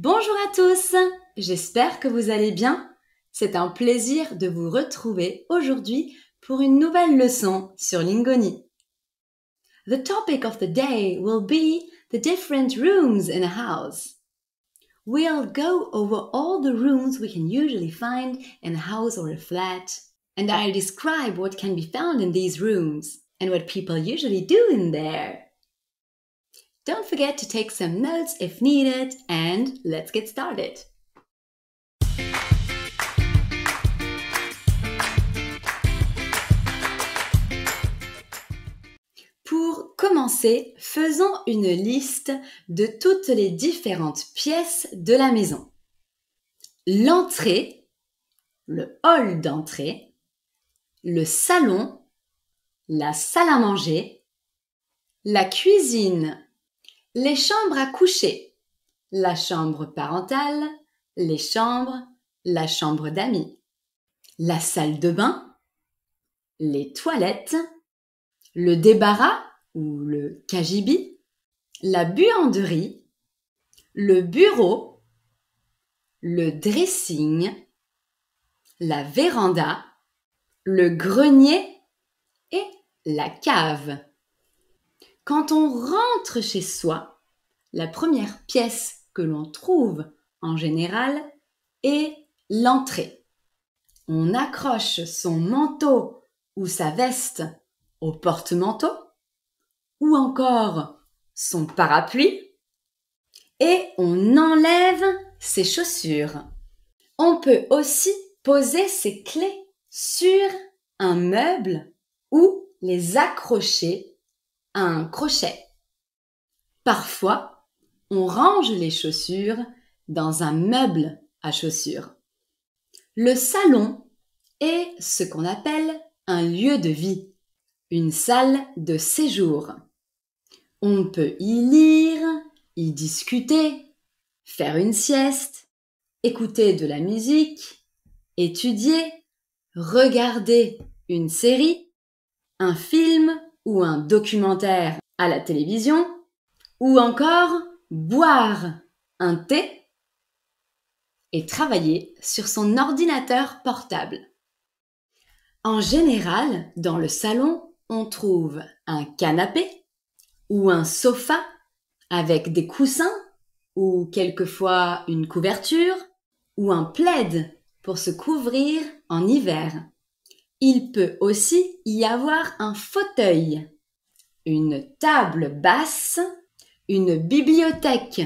Bonjour à tous, j'espère que vous allez bien. C'est un plaisir de vous retrouver aujourd'hui pour une nouvelle leçon sur Lingoni. The topic of the day will be the different rooms in a house. We'll go over all the rooms we can usually find in a house or a flat, and I'll describe what can be found in these rooms and what people usually do in there. Don't forget to take some notes if needed, and let's get started. Pour commencer, faisons une liste de toutes les différentes pièces de la maison. L'entrée, le hall d'entrée, le salon, la salle à manger, la cuisine les chambres à coucher. La chambre parentale, les chambres, la chambre d'amis. La salle de bain, les toilettes, le débarras ou le cagibi, la buanderie, le bureau, le dressing, la véranda, le grenier et la cave. Quand on rentre chez soi, la première pièce que l'on trouve en général est l'entrée. On accroche son manteau ou sa veste au porte-manteau ou encore son parapluie et on enlève ses chaussures. On peut aussi poser ses clés sur un meuble ou les accrocher un crochet. Parfois, on range les chaussures dans un meuble à chaussures. Le salon est ce qu'on appelle un lieu de vie, une salle de séjour. On peut y lire, y discuter, faire une sieste, écouter de la musique, étudier, regarder une série, un film ou un documentaire à la télévision, ou encore boire un thé et travailler sur son ordinateur portable. En général, dans le salon, on trouve un canapé ou un sofa avec des coussins ou quelquefois une couverture ou un plaid pour se couvrir en hiver. Il peut aussi y avoir un fauteuil, une table basse, une bibliothèque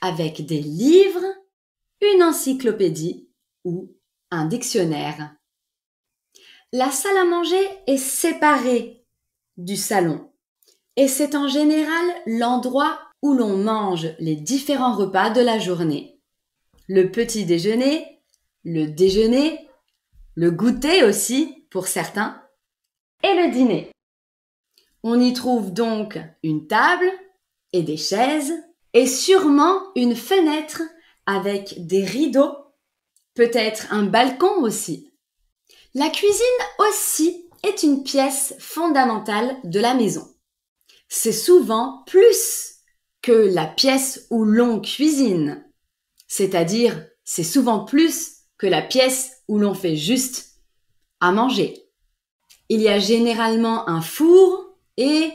avec des livres, une encyclopédie ou un dictionnaire. La salle à manger est séparée du salon et c'est en général l'endroit où l'on mange les différents repas de la journée. Le petit déjeuner, le déjeuner, le goûter aussi, pour certains, et le dîner. On y trouve donc une table et des chaises et sûrement une fenêtre avec des rideaux, peut-être un balcon aussi. La cuisine aussi est une pièce fondamentale de la maison. C'est souvent plus que la pièce où l'on cuisine, c'est-à-dire c'est souvent plus que la pièce où l'on fait juste à manger. Il y a généralement un four et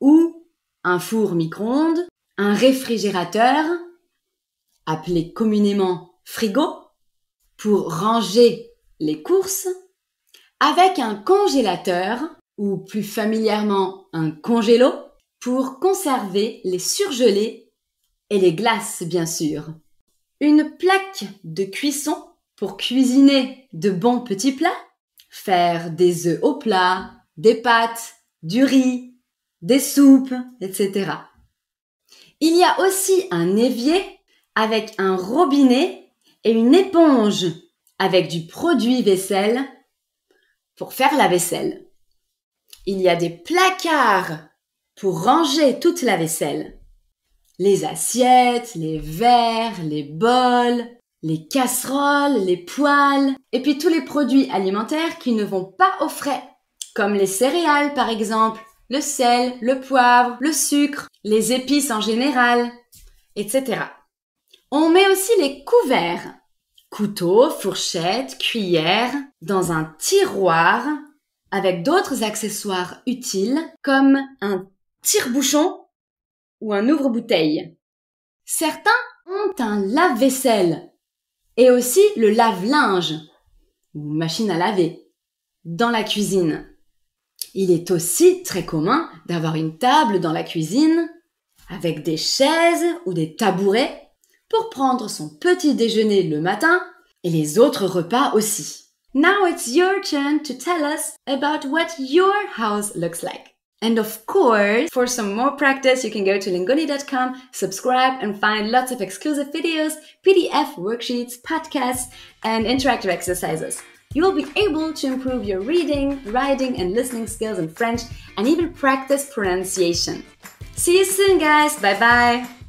ou un four micro-ondes, un réfrigérateur, appelé communément frigo, pour ranger les courses, avec un congélateur, ou plus familièrement un congélo, pour conserver les surgelés et les glaces, bien sûr. Une plaque de cuisson pour cuisiner de bons petits plats, faire des œufs au plat, des pâtes, du riz, des soupes, etc. Il y a aussi un évier avec un robinet et une éponge avec du produit vaisselle pour faire la vaisselle. Il y a des placards pour ranger toute la vaisselle. Les assiettes, les verres, les bols, les casseroles, les poêles, et puis tous les produits alimentaires qui ne vont pas au frais, comme les céréales par exemple, le sel, le poivre, le sucre, les épices en général, etc. On met aussi les couverts, couteaux, fourchettes, cuillères, dans un tiroir avec d'autres accessoires utiles comme un tire-bouchon ou un ouvre-bouteille. Certains ont un lave-vaisselle et aussi le lave-linge, ou machine à laver, dans la cuisine. Il est aussi très commun d'avoir une table dans la cuisine avec des chaises ou des tabourets pour prendre son petit déjeuner le matin et les autres repas aussi. Now it's your turn to tell us about what your house looks like. And of course, for some more practice, you can go to lingoni.com, subscribe, and find lots of exclusive videos, PDF worksheets, podcasts, and interactive exercises. You will be able to improve your reading, writing, and listening skills in French and even practice pronunciation. See you soon, guys. Bye bye.